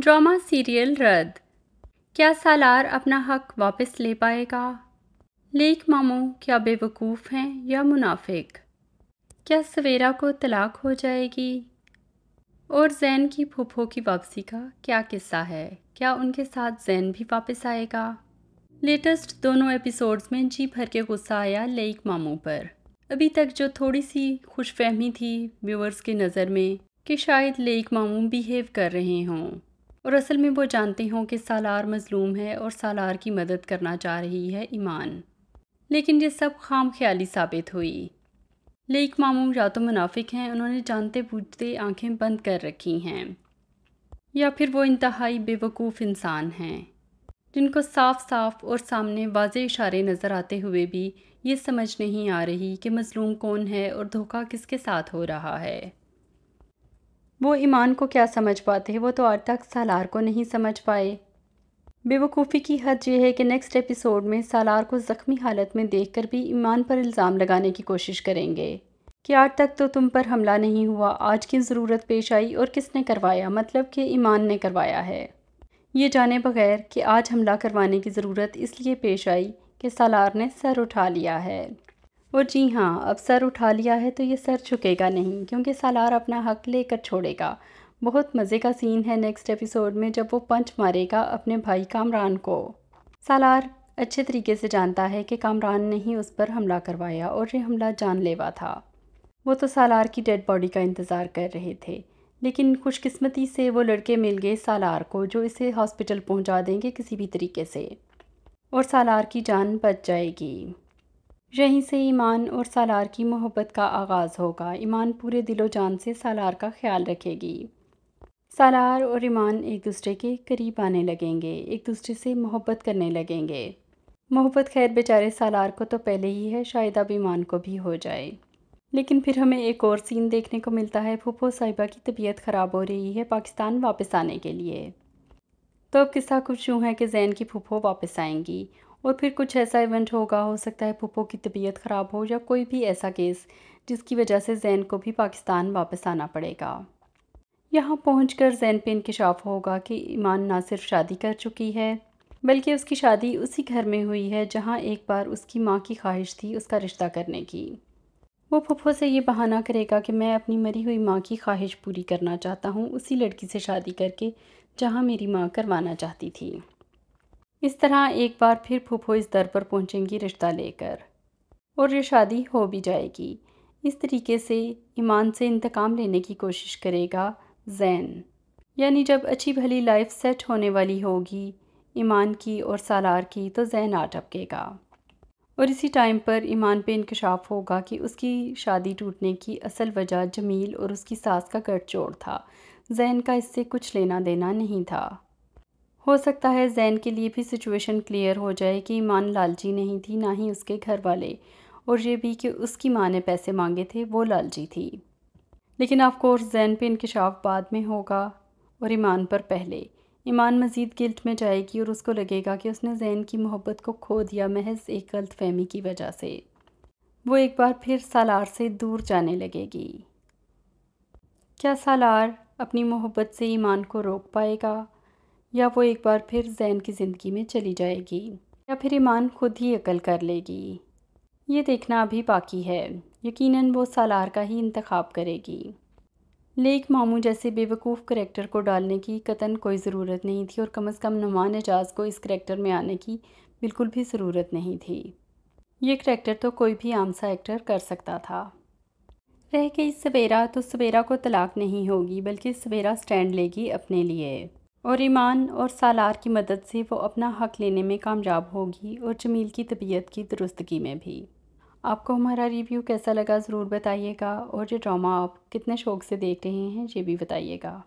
drama serial रद्द क्या सालार अपना हक वापस ले पाएगा लेक मामू क्या बेवकूफ़ हैं या मुनाफिक क्या सवेरा को तलाक हो जाएगी और जैन की फूफो की वापसी का क्या किस्सा है क्या उनके साथ जैन भी वापस आएगा लेटेस्ट दोनों एपिसोड्स में जी भर के गुस्सा आया लेक मामू पर अभी तक जो थोड़ी सी खुशफहमी थी व्यूअर्स की नज़र में कि शायद लेक मामू बिहेव कर रहे हों और असल में वो जानते हों कि सालार मज़लूम है और सालार की मदद करना चाह रही है ईमान लेकिन ये सब खाम ख्याली साबित हुई लेक मामूम या तो मुनाफिक हैं उन्होंने जानते बूझते आंखें बंद कर रखी हैं या फिर वो इंतहाई बेवकूफ़ इंसान हैं जिनको साफ साफ और सामने वाज इशारे नज़र आते हुए भी ये समझ नहीं आ रही कि मज़लूम कौन है और धोखा किसके साथ हो रहा है वो ईमान को क्या समझ पाते वो तो आज तक सालार को नहीं समझ पाए बेवकूफ़ी की हद यह है कि नेक्स्ट एपिसोड में सालार को ज़ख्मी हालत में देखकर भी ईमान पर इल्ज़ाम लगाने की कोशिश करेंगे कि आज तक तो तुम पर हमला नहीं हुआ आज की ज़रूरत पेश आई और किसने करवाया मतलब कि ईमान ने करवाया है ये जाने बगैर कि आज हमला करवाने की ज़रूरत इसलिए पेश आई कि सालार ने सर उठा लिया है और जी हाँ अब सर उठा लिया है तो ये सर झुकेगा नहीं क्योंकि सालार अपना हक लेकर छोड़ेगा बहुत मज़े का सीन है नेक्स्ट एपिसोड में जब वो पंच मारेगा अपने भाई कामरान को सालार अच्छे तरीके से जानता है कि कामरान ने ही उस पर हमला करवाया और ये हमला जानलेवा था वो तो सालार की डेड बॉडी का इंतज़ार कर रहे थे लेकिन खुशकिस्मती से वो लड़के मिल गए सालार को जो इसे हॉस्पिटल पहुँचा देंगे किसी भी तरीके से और सालार की जान बच जाएगी यहीं से ईमान और सालार की मोहब्बत का आगाज़ होगा ईमान पूरे दिलो जान से सालार का ख्याल रखेगी सालार और ईमान एक दूसरे के करीब आने लगेंगे एक दूसरे से मोहब्बत करने लगेंगे मोहब्बत खैर बेचारे सालार को तो पहले ही है शायद अब ईमान को भी हो जाए लेकिन फिर हमें एक और सीन देखने को मिलता है फूफो साहिबा की तबीयत ख़राब हो रही है पाकिस्तान वापस आने के लिए तो अब किस्सा कुछ यूँ है कि जैन की फूफो वापस आएंगी और फिर कुछ ऐसा इवेंट होगा हो सकता है पुप्पो की तबीयत ख़राब हो या कोई भी ऐसा केस जिसकी वजह से जैन को भी पाकिस्तान वापस आना पड़ेगा यहाँ पहुँच कर जैन पर इंकशाफ होगा कि ईमान ना सिर्फ शादी कर चुकी है बल्कि उसकी शादी उसी घर में हुई है जहाँ एक बार उसकी माँ की ख्वाहिश थी उसका रिश्ता करने की वो पुप्पो से ये बहाना करेगा कि मैं अपनी मरी हुई माँ की ख्वाहिश पूरी करना चाहता हूँ उसी लड़की से शादी करके जहाँ मेरी माँ करवाना चाहती थी इस तरह एक बार फिर फूफो इस दर पर पहुंचेंगी रिश्ता लेकर और ये शादी हो भी जाएगी इस तरीके से ईमान से इंतकाम लेने की कोशिश करेगा जैन यानी जब अच्छी भली लाइफ सेट होने वाली होगी ईमान की और सालार की तो जैन आ टपकेगा और इसी टाइम पर ईमान पे इंकशाफ होगा कि उसकी शादी टूटने की असल वजह जमील और उसकी सास का गठजोड़ था जैन का इससे कुछ लेना देना नहीं था हो सकता है जैन के लिए भी सिचुएशन क्लियर हो जाए कि ईमान लालची नहीं थी ना ही उसके घर वाले और ये भी कि उसकी माँ ने पैसे मांगे थे वो लालची थी लेकिन ऑफकोर्स जैन पे इंकशाफ बाद में होगा और ईमान पर पहले ईमान मज़ीद गिल्ट में जाएगी और उसको लगेगा कि उसने जैन की मोहब्बत को खो दिया महज एक गलत फहमी की वजह से वो एक बार फिर सालार से दूर जाने लगेगी क्या सालार अपनी मोहब्बत से ईमान को रोक पाएगा या वो एक बार फिर जैन की ज़िंदगी में चली जाएगी या फिर ईमान खुद ही अकल कर लेगी ये देखना अभी बाकी है यकीनन वो सालार का ही इंतखब करेगी लेक मामू जैसे बेवकूफ़ करेक्टर को डालने की कतन कोई ज़रूरत नहीं थी और कम अज़ कम नुमान एजाज को इस करेक्टर में आने की बिल्कुल भी ज़रूरत नहीं थी ये करेक्टर तो कोई भी आम सा एक्टर कर सकता था रह गई सवेरा तो सवेरा को तलाक नहीं होगी बल्कि सवेरा स्टैंड लेगी अपने लिए और ईमान और सालार की मदद से वो अपना हक लेने में कामयाब होगी और जमील की तबीयत की दुरुस्तगी में भी आपको हमारा रिव्यू कैसा लगा ज़रूर बताइएगा और ये ड्रामा आप कितने शौक़ से देख रहे हैं ये भी बताइएगा